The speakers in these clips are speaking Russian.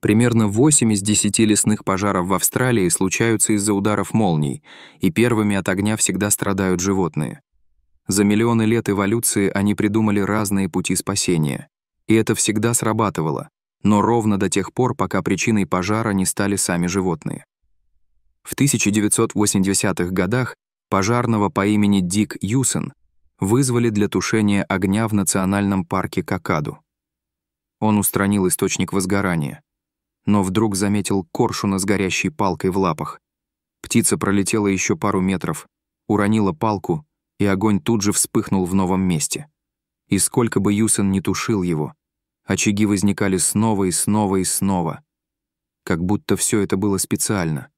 Примерно 8 из 10 лесных пожаров в Австралии случаются из-за ударов молний, и первыми от огня всегда страдают животные. За миллионы лет эволюции они придумали разные пути спасения. И это всегда срабатывало, но ровно до тех пор, пока причиной пожара не стали сами животные. В 1980-х годах пожарного по имени Дик Юсон вызвали для тушения огня в национальном парке Какаду. Он устранил источник возгорания — но вдруг заметил коршуна с горящей палкой в лапах. Птица пролетела еще пару метров, уронила палку, и огонь тут же вспыхнул в новом месте. И сколько бы Юсен не тушил его, очаги возникали снова и снова и снова. Как будто все это было специально.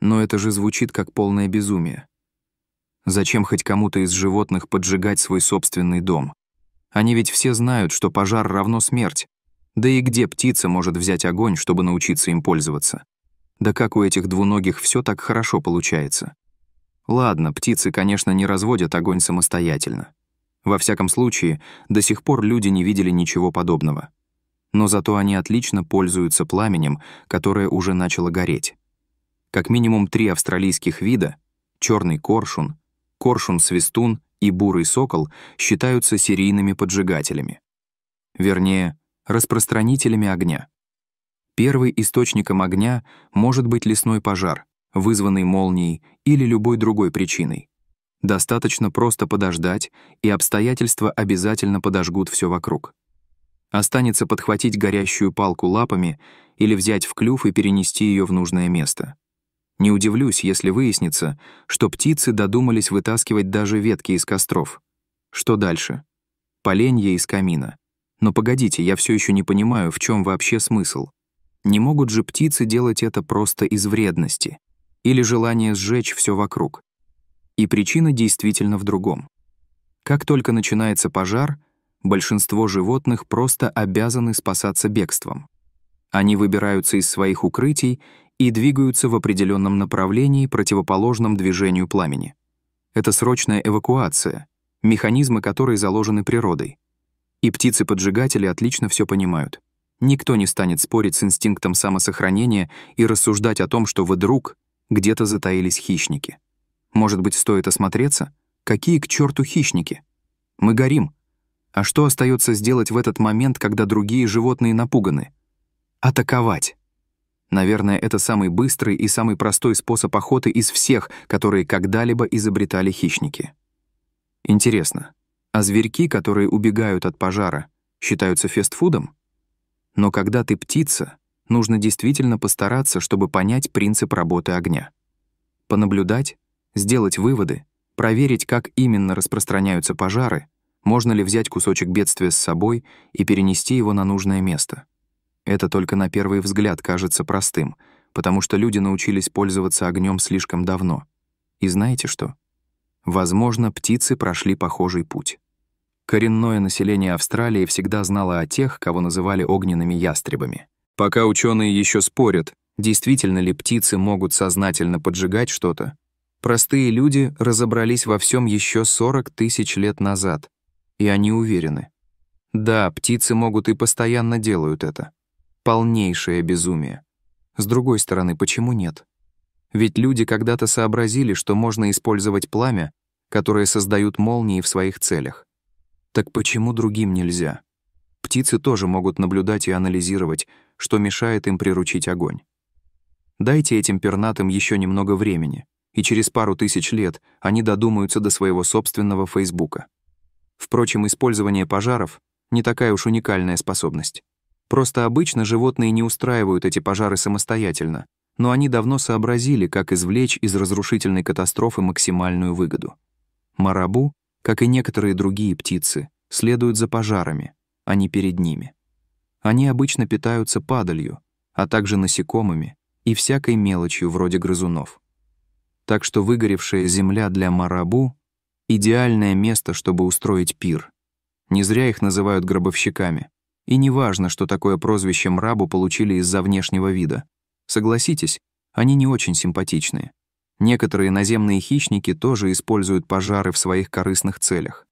Но это же звучит как полное безумие. Зачем хоть кому-то из животных поджигать свой собственный дом? Они ведь все знают, что пожар равно смерть, да и где птица может взять огонь, чтобы научиться им пользоваться? Да как у этих двуногих все так хорошо получается? Ладно, птицы, конечно, не разводят огонь самостоятельно. Во всяком случае, до сих пор люди не видели ничего подобного. Но зато они отлично пользуются пламенем, которое уже начало гореть. Как минимум три австралийских вида — черный коршун, коршун-свистун и бурый сокол — считаются серийными поджигателями. Вернее, распространителями огня. Первый источником огня может быть лесной пожар, вызванный молнией или любой другой причиной. Достаточно просто подождать, и обстоятельства обязательно подожгут все вокруг. Останется подхватить горящую палку лапами или взять в клюв и перенести ее в нужное место. Не удивлюсь, если выяснится, что птицы додумались вытаскивать даже ветки из костров. Что дальше? Поленья из камина. Но погодите, я все еще не понимаю, в чем вообще смысл. Не могут же птицы делать это просто из вредности или желания сжечь все вокруг. И причина действительно в другом. Как только начинается пожар, большинство животных просто обязаны спасаться бегством. Они выбираются из своих укрытий и двигаются в определенном направлении, противоположном движению пламени. Это срочная эвакуация, механизмы которой заложены природой. И птицы-поджигатели отлично все понимают. Никто не станет спорить с инстинктом самосохранения и рассуждать о том, что вдруг где-то затаились хищники. Может быть, стоит осмотреться? Какие к черту хищники? Мы горим. А что остается сделать в этот момент, когда другие животные напуганы? Атаковать. Наверное, это самый быстрый и самый простой способ охоты из всех, которые когда-либо изобретали хищники. Интересно, а зверьки, которые убегают от пожара, считаются фестфудом? Но когда ты птица, нужно действительно постараться, чтобы понять принцип работы огня. Понаблюдать, сделать выводы, проверить, как именно распространяются пожары, можно ли взять кусочек бедствия с собой и перенести его на нужное место. Это только на первый взгляд кажется простым, потому что люди научились пользоваться огнем слишком давно. И знаете что? Возможно, птицы прошли похожий путь. Коренное население Австралии всегда знало о тех, кого называли огненными ястребами. Пока ученые еще спорят, действительно ли птицы могут сознательно поджигать что-то, простые люди разобрались во всем еще 40 тысяч лет назад, и они уверены. Да, птицы могут и постоянно делают это. Полнейшее безумие. С другой стороны, почему нет? Ведь люди когда-то сообразили, что можно использовать пламя, которое создают молнии в своих целях. Так почему другим нельзя? Птицы тоже могут наблюдать и анализировать, что мешает им приручить огонь. Дайте этим пернатым еще немного времени, и через пару тысяч лет они додумаются до своего собственного Фейсбука. Впрочем, использование пожаров — не такая уж уникальная способность. Просто обычно животные не устраивают эти пожары самостоятельно, но они давно сообразили, как извлечь из разрушительной катастрофы максимальную выгоду. Марабу как и некоторые другие птицы, следуют за пожарами, а не перед ними. Они обычно питаются падалью, а также насекомыми и всякой мелочью вроде грызунов. Так что выгоревшая земля для марабу — идеальное место, чтобы устроить пир. Не зря их называют гробовщиками. И не важно, что такое прозвище мрабу получили из-за внешнего вида. Согласитесь, они не очень симпатичные. Некоторые наземные хищники тоже используют пожары в своих корыстных целях.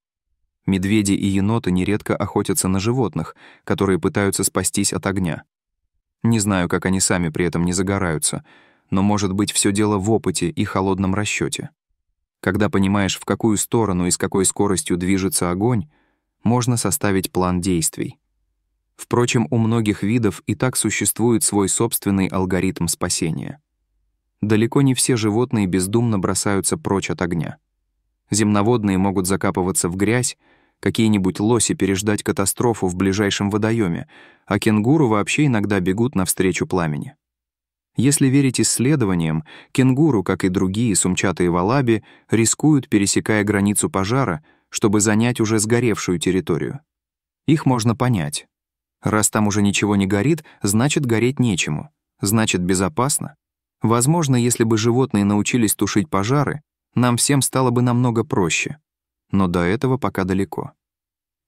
Медведи и еноты нередко охотятся на животных, которые пытаются спастись от огня. Не знаю, как они сами при этом не загораются, но, может быть, все дело в опыте и холодном расчете. Когда понимаешь, в какую сторону и с какой скоростью движется огонь, можно составить план действий. Впрочем, у многих видов и так существует свой собственный алгоритм спасения. Далеко не все животные бездумно бросаются прочь от огня. Земноводные могут закапываться в грязь, какие-нибудь лоси переждать катастрофу в ближайшем водоеме, а кенгуру вообще иногда бегут навстречу пламени. Если верить исследованиям, кенгуру, как и другие сумчатые валаби, рискуют, пересекая границу пожара, чтобы занять уже сгоревшую территорию. Их можно понять. Раз там уже ничего не горит, значит, гореть нечему, значит, безопасно. Возможно, если бы животные научились тушить пожары, нам всем стало бы намного проще. Но до этого пока далеко.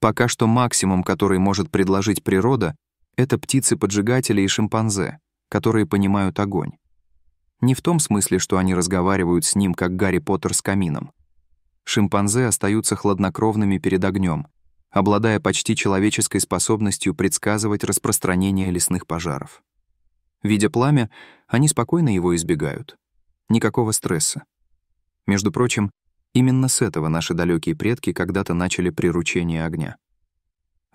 Пока что максимум, который может предложить природа, это птицы-поджигатели и шимпанзе, которые понимают огонь. Не в том смысле, что они разговаривают с ним, как Гарри Поттер с камином. Шимпанзе остаются хладнокровными перед огнем, обладая почти человеческой способностью предсказывать распространение лесных пожаров. Видя пламя, они спокойно его избегают. Никакого стресса. Между прочим, именно с этого наши далекие предки когда-то начали приручение огня.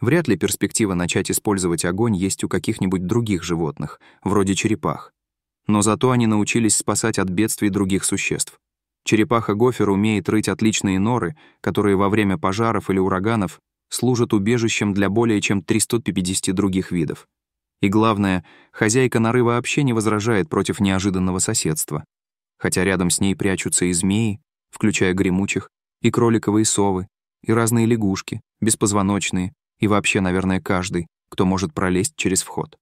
Вряд ли перспектива начать использовать огонь есть у каких-нибудь других животных, вроде черепах. Но зато они научились спасать от бедствий других существ. Черепаха-гофер умеет рыть отличные норы, которые во время пожаров или ураганов служат убежищем для более чем 350 других видов. И главное, хозяйка норы вообще не возражает против неожиданного соседства. Хотя рядом с ней прячутся и змеи, включая гремучих, и кроликовые совы, и разные лягушки, беспозвоночные, и вообще, наверное, каждый, кто может пролезть через вход.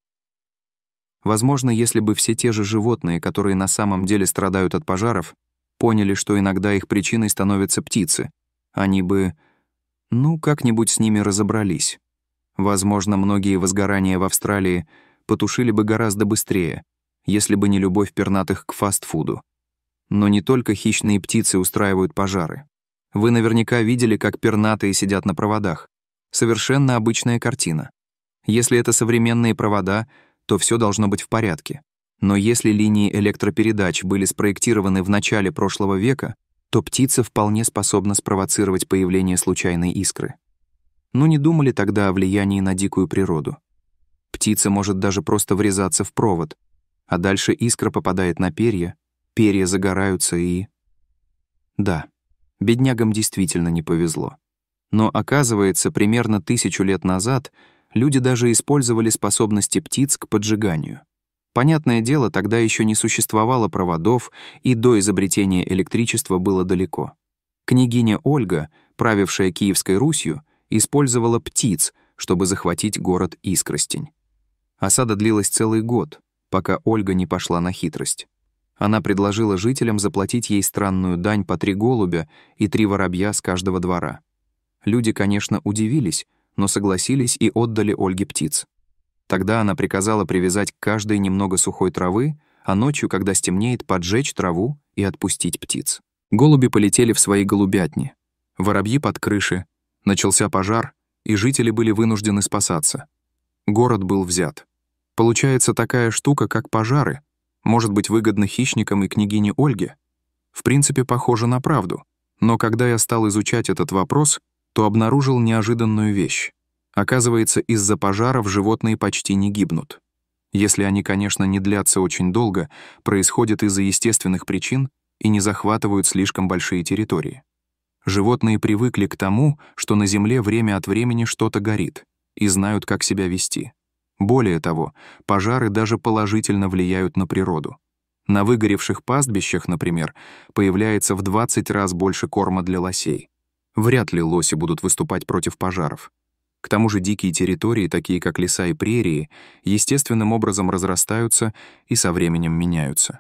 Возможно, если бы все те же животные, которые на самом деле страдают от пожаров, поняли, что иногда их причиной становятся птицы, они бы, ну, как-нибудь с ними разобрались. Возможно, многие возгорания в Австралии потушили бы гораздо быстрее, если бы не любовь пернатых к фастфуду. Но не только хищные птицы устраивают пожары. Вы наверняка видели, как пернатые сидят на проводах. Совершенно обычная картина. Если это современные провода, то все должно быть в порядке. Но если линии электропередач были спроектированы в начале прошлого века, то птица вполне способна спровоцировать появление случайной искры но не думали тогда о влиянии на дикую природу. Птица может даже просто врезаться в провод, а дальше искра попадает на перья, перья загораются и... Да, беднягам действительно не повезло. Но оказывается, примерно тысячу лет назад люди даже использовали способности птиц к поджиганию. Понятное дело, тогда еще не существовало проводов, и до изобретения электричества было далеко. Княгиня Ольга, правившая Киевской Русью, использовала птиц, чтобы захватить город Искростень. Осада длилась целый год, пока Ольга не пошла на хитрость. Она предложила жителям заплатить ей странную дань по три голубя и три воробья с каждого двора. Люди, конечно, удивились, но согласились и отдали Ольге птиц. Тогда она приказала привязать к каждой немного сухой травы, а ночью, когда стемнеет, поджечь траву и отпустить птиц. Голуби полетели в свои голубятни, воробьи под крыши, Начался пожар, и жители были вынуждены спасаться. Город был взят. Получается такая штука, как пожары. Может быть выгодно хищникам и княгине Ольге? В принципе, похоже на правду. Но когда я стал изучать этот вопрос, то обнаружил неожиданную вещь. Оказывается, из-за пожаров животные почти не гибнут. Если они, конечно, не длятся очень долго, происходят из-за естественных причин и не захватывают слишком большие территории. Животные привыкли к тому, что на Земле время от времени что-то горит, и знают, как себя вести. Более того, пожары даже положительно влияют на природу. На выгоревших пастбищах, например, появляется в 20 раз больше корма для лосей. Вряд ли лоси будут выступать против пожаров. К тому же дикие территории, такие как леса и прерии, естественным образом разрастаются и со временем меняются.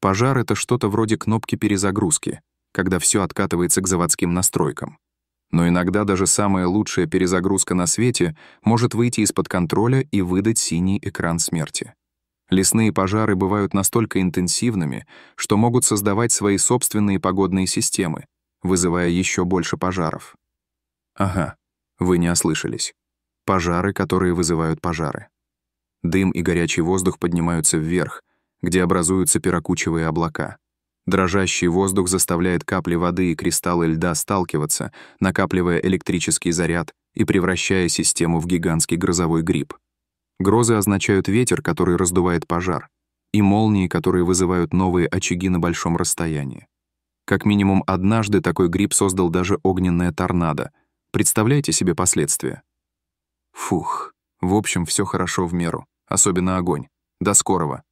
Пожар — это что-то вроде кнопки перезагрузки — когда все откатывается к заводским настройкам. Но иногда даже самая лучшая перезагрузка на свете может выйти из-под контроля и выдать синий экран смерти. Лесные пожары бывают настолько интенсивными, что могут создавать свои собственные погодные системы, вызывая еще больше пожаров. Ага, вы не ослышались. Пожары, которые вызывают пожары. Дым и горячий воздух поднимаются вверх, где образуются пирокучевые облака — Дрожащий воздух заставляет капли воды и кристаллы льда сталкиваться, накапливая электрический заряд и превращая систему в гигантский грозовой гриб. Грозы означают ветер, который раздувает пожар, и молнии, которые вызывают новые очаги на большом расстоянии. Как минимум однажды такой гриб создал даже огненное торнадо. Представляете себе последствия? Фух. В общем, все хорошо в меру. Особенно огонь. До скорого.